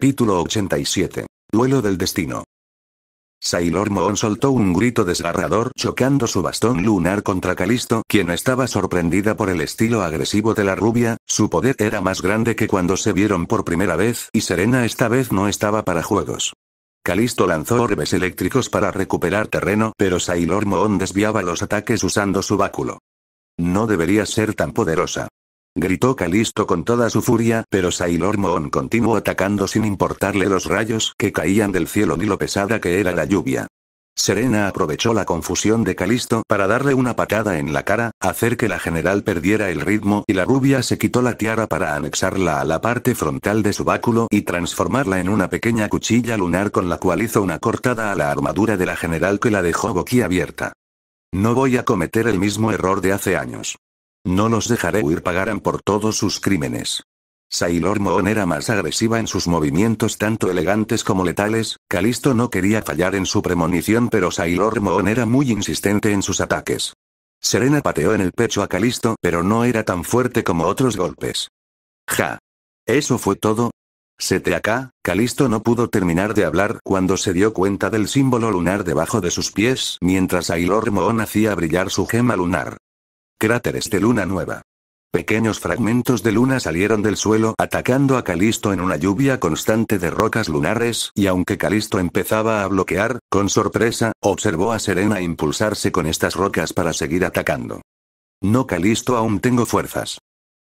Capítulo 87. Duelo del destino. Sailor Moon soltó un grito desgarrador chocando su bastón lunar contra Calisto, quien estaba sorprendida por el estilo agresivo de la rubia, su poder era más grande que cuando se vieron por primera vez y Serena esta vez no estaba para juegos. Calisto lanzó orbes eléctricos para recuperar terreno, pero Sailor Moon desviaba los ataques usando su báculo. No debería ser tan poderosa gritó Calisto con toda su furia, pero Sailor Moon continuó atacando sin importarle los rayos que caían del cielo ni lo pesada que era la lluvia. Serena aprovechó la confusión de Calisto para darle una patada en la cara, hacer que la general perdiera el ritmo y la rubia se quitó la tiara para anexarla a la parte frontal de su báculo y transformarla en una pequeña cuchilla lunar con la cual hizo una cortada a la armadura de la general que la dejó boquiabierta. No voy a cometer el mismo error de hace años. No los dejaré huir pagarán por todos sus crímenes. Sailor Moon era más agresiva en sus movimientos tanto elegantes como letales, Calisto no quería fallar en su premonición pero Sailor Moon era muy insistente en sus ataques. Serena pateó en el pecho a Calisto pero no era tan fuerte como otros golpes. Ja. ¿Eso fue todo? Sete acá, Calisto no pudo terminar de hablar cuando se dio cuenta del símbolo lunar debajo de sus pies mientras Sailor Moon hacía brillar su gema lunar. Cráteres de luna nueva. Pequeños fragmentos de luna salieron del suelo atacando a Calisto en una lluvia constante de rocas lunares, y aunque Calisto empezaba a bloquear, con sorpresa, observó a Serena impulsarse con estas rocas para seguir atacando. No Calisto aún tengo fuerzas.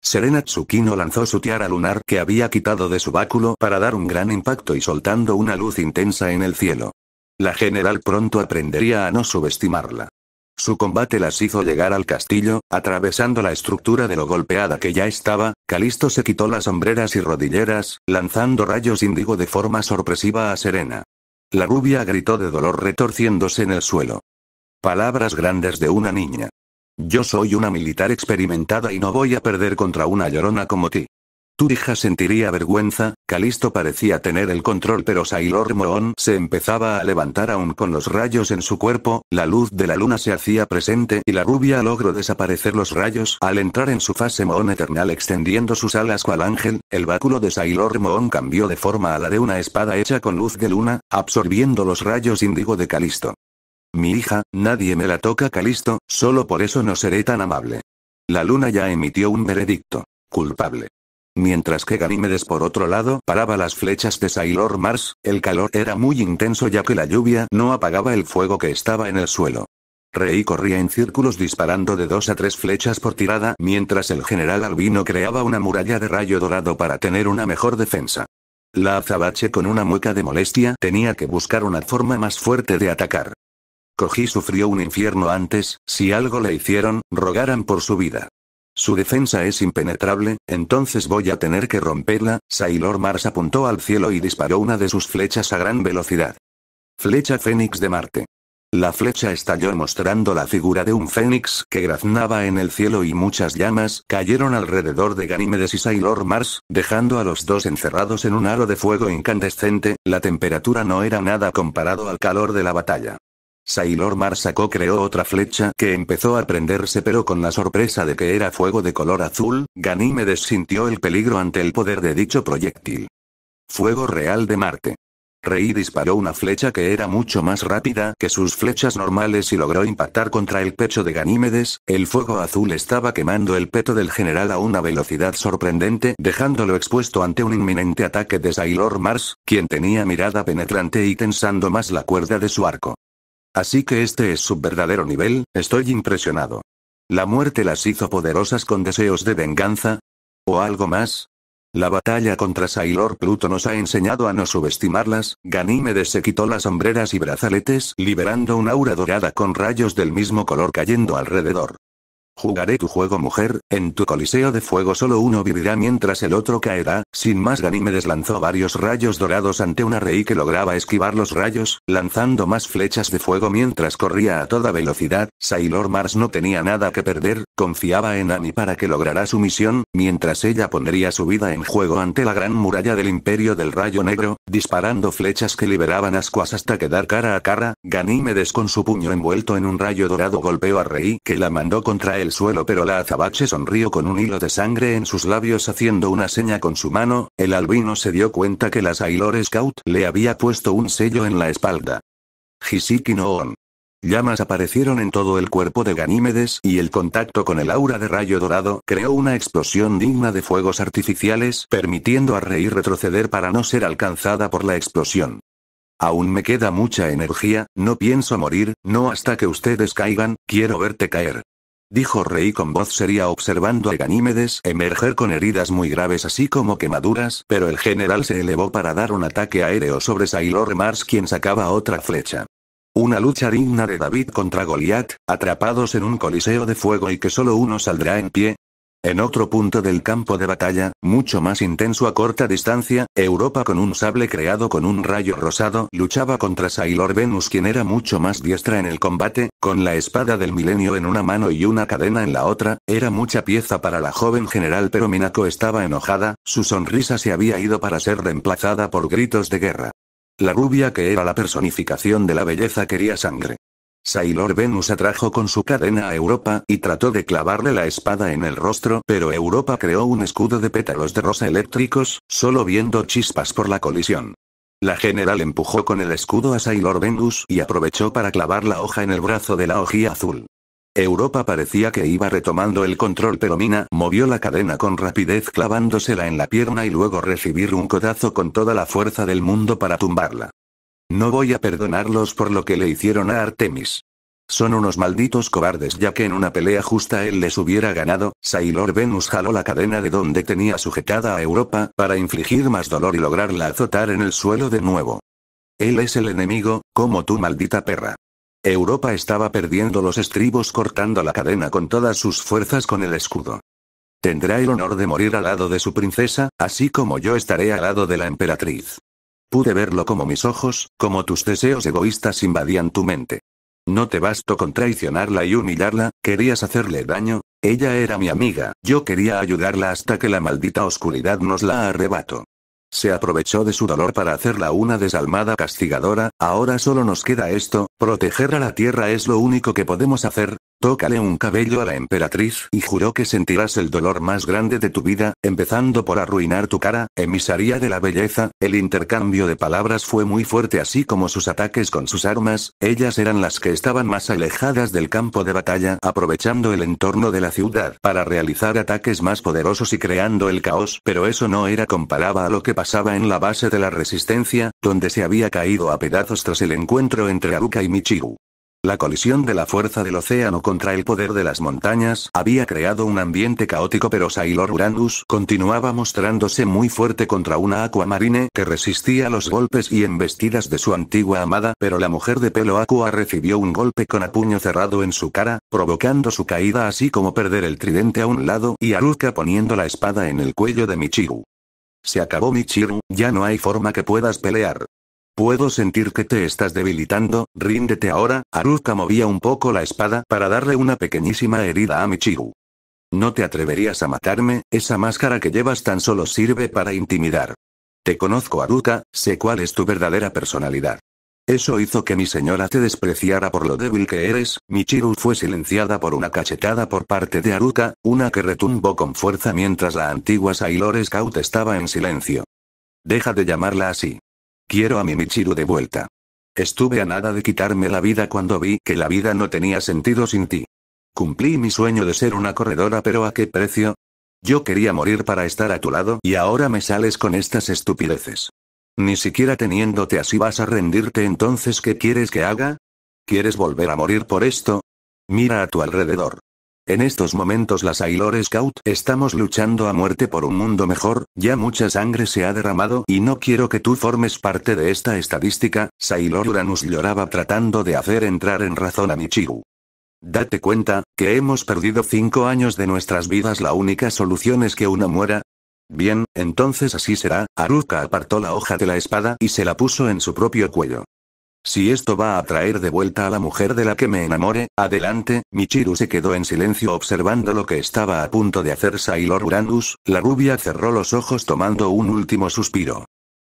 Serena Tsukino lanzó su tiara lunar que había quitado de su báculo para dar un gran impacto y soltando una luz intensa en el cielo. La general pronto aprendería a no subestimarla. Su combate las hizo llegar al castillo, atravesando la estructura de lo golpeada que ya estaba, Calisto se quitó las sombreras y rodilleras, lanzando rayos índigo de forma sorpresiva a Serena. La rubia gritó de dolor retorciéndose en el suelo. Palabras grandes de una niña. Yo soy una militar experimentada y no voy a perder contra una llorona como ti hija sentiría vergüenza, Calisto parecía tener el control pero Sailor Moon se empezaba a levantar aún con los rayos en su cuerpo, la luz de la luna se hacía presente y la rubia logró desaparecer los rayos al entrar en su fase Moon Eternal extendiendo sus alas cual ángel, el báculo de Sailor Moon cambió de forma a la de una espada hecha con luz de luna, absorbiendo los rayos índigo de Calisto. Mi hija, nadie me la toca Calisto, solo por eso no seré tan amable. La luna ya emitió un veredicto. Culpable. Mientras que Ganímedes por otro lado paraba las flechas de Sailor Mars, el calor era muy intenso ya que la lluvia no apagaba el fuego que estaba en el suelo. Rey corría en círculos disparando de dos a tres flechas por tirada mientras el general albino creaba una muralla de rayo dorado para tener una mejor defensa. La azabache con una mueca de molestia tenía que buscar una forma más fuerte de atacar. Koji sufrió un infierno antes, si algo le hicieron, rogaran por su vida. Su defensa es impenetrable, entonces voy a tener que romperla, Sailor Mars apuntó al cielo y disparó una de sus flechas a gran velocidad. Flecha Fénix de Marte. La flecha estalló mostrando la figura de un fénix que graznaba en el cielo y muchas llamas cayeron alrededor de Ganímedes y Sailor Mars, dejando a los dos encerrados en un aro de fuego incandescente, la temperatura no era nada comparado al calor de la batalla. Sailor Mars sacó creó otra flecha que empezó a prenderse pero con la sorpresa de que era fuego de color azul, Ganímedes sintió el peligro ante el poder de dicho proyectil. Fuego real de Marte. Rey disparó una flecha que era mucho más rápida que sus flechas normales y logró impactar contra el pecho de Ganímedes, el fuego azul estaba quemando el peto del general a una velocidad sorprendente dejándolo expuesto ante un inminente ataque de Sailor Mars, quien tenía mirada penetrante y tensando más la cuerda de su arco. Así que este es su verdadero nivel, estoy impresionado. La muerte las hizo poderosas con deseos de venganza. ¿O algo más? La batalla contra Sailor Pluto nos ha enseñado a no subestimarlas, Ganímedes se quitó las sombreras y brazaletes liberando un aura dorada con rayos del mismo color cayendo alrededor. Jugaré tu juego mujer, en tu coliseo de fuego solo uno vivirá mientras el otro caerá, sin más Ganímedes lanzó varios rayos dorados ante una rey que lograba esquivar los rayos, lanzando más flechas de fuego mientras corría a toda velocidad, Sailor Mars no tenía nada que perder, confiaba en Annie para que lograra su misión, mientras ella pondría su vida en juego ante la gran muralla del imperio del rayo negro, disparando flechas que liberaban ascuas hasta quedar cara a cara, Ganímedes con su puño envuelto en un rayo dorado golpeó a Rey que la mandó contra él el suelo pero la azabache sonrió con un hilo de sangre en sus labios haciendo una seña con su mano, el albino se dio cuenta que la Sailor Scout le había puesto un sello en la espalda. jisiki Noon. Llamas aparecieron en todo el cuerpo de Ganímedes y el contacto con el aura de rayo dorado creó una explosión digna de fuegos artificiales permitiendo a Rey retroceder para no ser alcanzada por la explosión. Aún me queda mucha energía, no pienso morir, no hasta que ustedes caigan, quiero verte caer dijo Rey con voz seria observando a Ganímedes emerger con heridas muy graves así como quemaduras, pero el general se elevó para dar un ataque aéreo sobre Sailor Mars quien sacaba otra flecha. Una lucha digna de David contra Goliath, atrapados en un coliseo de fuego y que solo uno saldrá en pie, en otro punto del campo de batalla, mucho más intenso a corta distancia, Europa con un sable creado con un rayo rosado luchaba contra Sailor Venus quien era mucho más diestra en el combate, con la espada del milenio en una mano y una cadena en la otra, era mucha pieza para la joven general pero Minako estaba enojada, su sonrisa se había ido para ser reemplazada por gritos de guerra. La rubia que era la personificación de la belleza quería sangre. Sailor Venus atrajo con su cadena a Europa y trató de clavarle la espada en el rostro, pero Europa creó un escudo de pétalos de rosa eléctricos, solo viendo chispas por la colisión. La general empujó con el escudo a Sailor Venus y aprovechó para clavar la hoja en el brazo de la hojía azul. Europa parecía que iba retomando el control pero Mina movió la cadena con rapidez clavándosela en la pierna y luego recibir un codazo con toda la fuerza del mundo para tumbarla. No voy a perdonarlos por lo que le hicieron a Artemis. Son unos malditos cobardes ya que en una pelea justa él les hubiera ganado, Sailor Venus jaló la cadena de donde tenía sujetada a Europa para infligir más dolor y lograrla azotar en el suelo de nuevo. Él es el enemigo, como tu maldita perra. Europa estaba perdiendo los estribos cortando la cadena con todas sus fuerzas con el escudo. Tendrá el honor de morir al lado de su princesa, así como yo estaré al lado de la emperatriz. Pude verlo como mis ojos, como tus deseos egoístas invadían tu mente. No te bastó con traicionarla y humillarla, querías hacerle daño, ella era mi amiga, yo quería ayudarla hasta que la maldita oscuridad nos la arrebato. Se aprovechó de su dolor para hacerla una desalmada castigadora, ahora solo nos queda esto, proteger a la Tierra es lo único que podemos hacer, Tócale un cabello a la emperatriz y juró que sentirás el dolor más grande de tu vida, empezando por arruinar tu cara, emisaría de la belleza, el intercambio de palabras fue muy fuerte así como sus ataques con sus armas, ellas eran las que estaban más alejadas del campo de batalla aprovechando el entorno de la ciudad para realizar ataques más poderosos y creando el caos, pero eso no era comparado a lo que pasaba en la base de la resistencia, donde se había caído a pedazos tras el encuentro entre Aruka y Michiru. La colisión de la fuerza del océano contra el poder de las montañas había creado un ambiente caótico pero Sailor Uranus continuaba mostrándose muy fuerte contra una Aquamarine que resistía los golpes y embestidas de su antigua amada pero la mujer de pelo Aqua recibió un golpe con apuño puño cerrado en su cara, provocando su caída así como perder el tridente a un lado y Aruka poniendo la espada en el cuello de Michiru. Se acabó Michiru, ya no hay forma que puedas pelear. Puedo sentir que te estás debilitando, ríndete ahora, Aruka movía un poco la espada para darle una pequeñísima herida a Michiru. No te atreverías a matarme, esa máscara que llevas tan solo sirve para intimidar. Te conozco Aruka, sé cuál es tu verdadera personalidad. Eso hizo que mi señora te despreciara por lo débil que eres, Michiru fue silenciada por una cachetada por parte de Aruka, una que retumbó con fuerza mientras la antigua Sailor Scout estaba en silencio. Deja de llamarla así. Quiero a mi Michiru de vuelta. Estuve a nada de quitarme la vida cuando vi que la vida no tenía sentido sin ti. Cumplí mi sueño de ser una corredora, pero ¿a qué precio? Yo quería morir para estar a tu lado y ahora me sales con estas estupideces. Ni siquiera teniéndote así vas a rendirte entonces ¿qué quieres que haga? ¿Quieres volver a morir por esto? Mira a tu alrededor. En estos momentos las Sailor Scout estamos luchando a muerte por un mundo mejor, ya mucha sangre se ha derramado y no quiero que tú formes parte de esta estadística, Sailor Uranus lloraba tratando de hacer entrar en razón a Michiru. Date cuenta, que hemos perdido cinco años de nuestras vidas la única solución es que una muera. Bien, entonces así será, Aruka apartó la hoja de la espada y se la puso en su propio cuello. Si esto va a traer de vuelta a la mujer de la que me enamore, adelante, Michiru se quedó en silencio observando lo que estaba a punto de hacer Sailor Uranus, la rubia cerró los ojos tomando un último suspiro.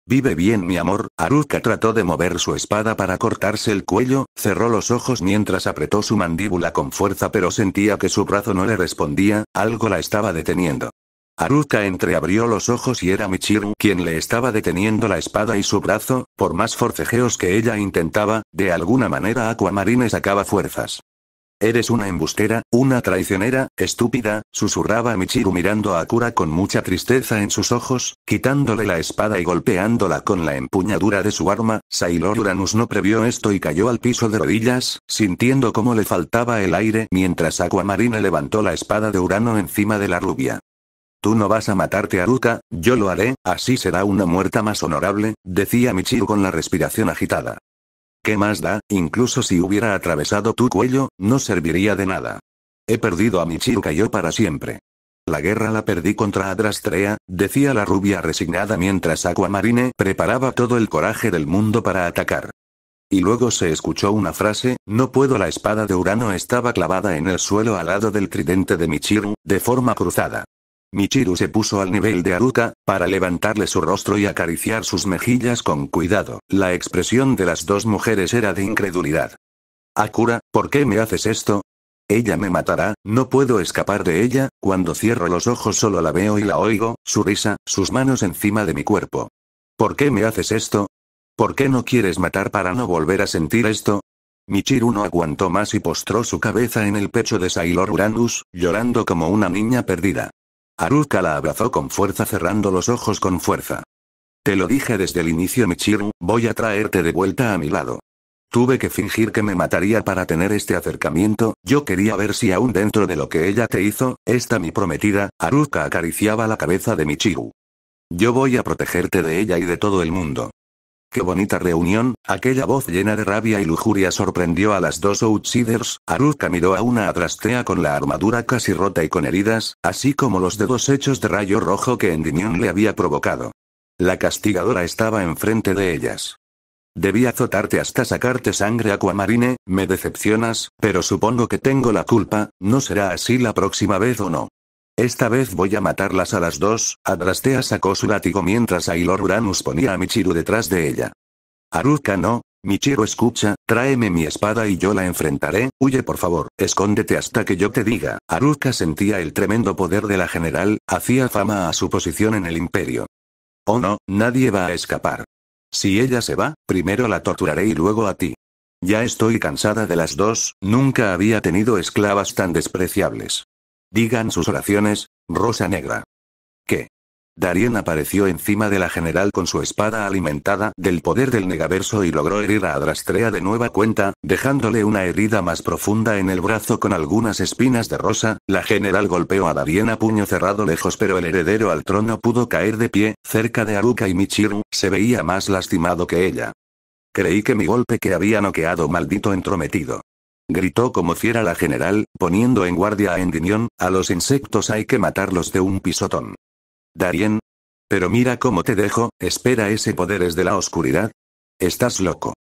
Vive bien mi amor, Aruka trató de mover su espada para cortarse el cuello, cerró los ojos mientras apretó su mandíbula con fuerza pero sentía que su brazo no le respondía, algo la estaba deteniendo. Haruka entreabrió los ojos y era Michiru quien le estaba deteniendo la espada y su brazo, por más forcejeos que ella intentaba, de alguna manera Aquamarine sacaba fuerzas. Eres una embustera, una traicionera, estúpida, susurraba Michiru mirando a Akura con mucha tristeza en sus ojos, quitándole la espada y golpeándola con la empuñadura de su arma, Sailor Uranus no previó esto y cayó al piso de rodillas, sintiendo cómo le faltaba el aire mientras Aquamarine levantó la espada de Urano encima de la rubia. Tú no vas a matarte a luca yo lo haré, así será una muerta más honorable, decía Michiru con la respiración agitada. ¿Qué más da? Incluso si hubiera atravesado tu cuello, no serviría de nada. He perdido a Michiru cayó para siempre. La guerra la perdí contra Adrastrea, decía la rubia resignada mientras Aquamarine preparaba todo el coraje del mundo para atacar. Y luego se escuchó una frase, no puedo la espada de Urano estaba clavada en el suelo al lado del tridente de Michiru, de forma cruzada. Michiru se puso al nivel de Aruka, para levantarle su rostro y acariciar sus mejillas con cuidado. La expresión de las dos mujeres era de incredulidad. Akura, ¿por qué me haces esto? Ella me matará, no puedo escapar de ella, cuando cierro los ojos solo la veo y la oigo, su risa, sus manos encima de mi cuerpo. ¿Por qué me haces esto? ¿Por qué no quieres matar para no volver a sentir esto? Michiru no aguantó más y postró su cabeza en el pecho de Sailor Uranus, llorando como una niña perdida. Haruka la abrazó con fuerza cerrando los ojos con fuerza. Te lo dije desde el inicio Michiru, voy a traerte de vuelta a mi lado. Tuve que fingir que me mataría para tener este acercamiento, yo quería ver si aún dentro de lo que ella te hizo, esta mi prometida, Haruka acariciaba la cabeza de Michiru. Yo voy a protegerte de ella y de todo el mundo. Qué bonita reunión, aquella voz llena de rabia y lujuria sorprendió a las dos outsiders, Aruka miró a una atrastea con la armadura casi rota y con heridas, así como los dedos hechos de rayo rojo que Endymion le había provocado. La castigadora estaba enfrente de ellas. Debí azotarte hasta sacarte sangre acuamarine, me decepcionas, pero supongo que tengo la culpa, ¿no será así la próxima vez o no? Esta vez voy a matarlas a las dos, Adrastea sacó su látigo mientras Ailor Uranus ponía a Michiru detrás de ella. Aruka no, Michiru escucha, tráeme mi espada y yo la enfrentaré, huye por favor, escóndete hasta que yo te diga. Aruka sentía el tremendo poder de la general, hacía fama a su posición en el imperio. Oh no, nadie va a escapar. Si ella se va, primero la torturaré y luego a ti. Ya estoy cansada de las dos, nunca había tenido esclavas tan despreciables. Digan sus oraciones, Rosa Negra. ¿Qué? Darien apareció encima de la general con su espada alimentada del poder del negaverso y logró herir a Adrastrea de nueva cuenta, dejándole una herida más profunda en el brazo con algunas espinas de rosa. La general golpeó a Darien a puño cerrado lejos, pero el heredero al trono pudo caer de pie, cerca de Aruka y Michiru, se veía más lastimado que ella. Creí que mi golpe que había noqueado maldito entrometido. Gritó como fiera la general, poniendo en guardia a Endimión, a los insectos hay que matarlos de un pisotón. Darien. Pero mira cómo te dejo, espera ese poder es de la oscuridad. Estás loco.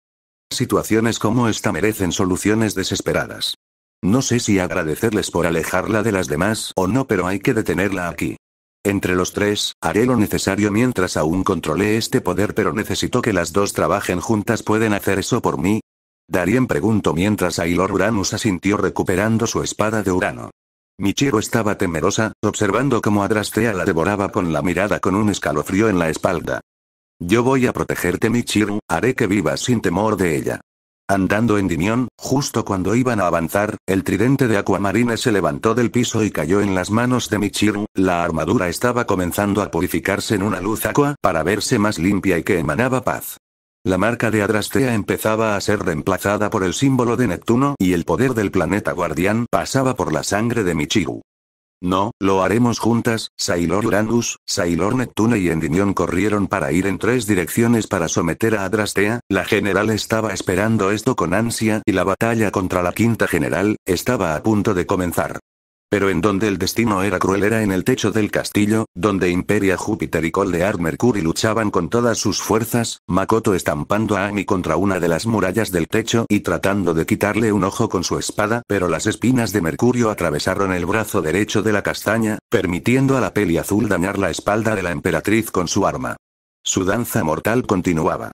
Situaciones como esta merecen soluciones desesperadas. No sé si agradecerles por alejarla de las demás o no, pero hay que detenerla aquí. Entre los tres, haré lo necesario mientras aún controlé este poder, pero necesito que las dos trabajen juntas. ¿Pueden hacer eso por mí? Darien preguntó mientras Ailor Uranus asintió recuperando su espada de Urano. Michiru estaba temerosa, observando cómo Adrastea la devoraba con la mirada con un escalofrío en la espalda. Yo voy a protegerte Michiru, haré que vivas sin temor de ella. Andando en Dimión, justo cuando iban a avanzar, el tridente de Aquamarine se levantó del piso y cayó en las manos de Michiru, la armadura estaba comenzando a purificarse en una luz aqua para verse más limpia y que emanaba paz. La marca de Adrastea empezaba a ser reemplazada por el símbolo de Neptuno y el poder del planeta guardián pasaba por la sangre de Michiru. No, lo haremos juntas, Sailor Uranus, Sailor Neptune y Endymion corrieron para ir en tres direcciones para someter a Adrastea, la general estaba esperando esto con ansia y la batalla contra la quinta general, estaba a punto de comenzar. Pero en donde el destino era cruel era en el techo del castillo, donde Imperia Júpiter y Coldear Mercury luchaban con todas sus fuerzas, Makoto estampando a Ami contra una de las murallas del techo y tratando de quitarle un ojo con su espada, pero las espinas de Mercurio atravesaron el brazo derecho de la castaña, permitiendo a la peli azul dañar la espalda de la emperatriz con su arma. Su danza mortal continuaba.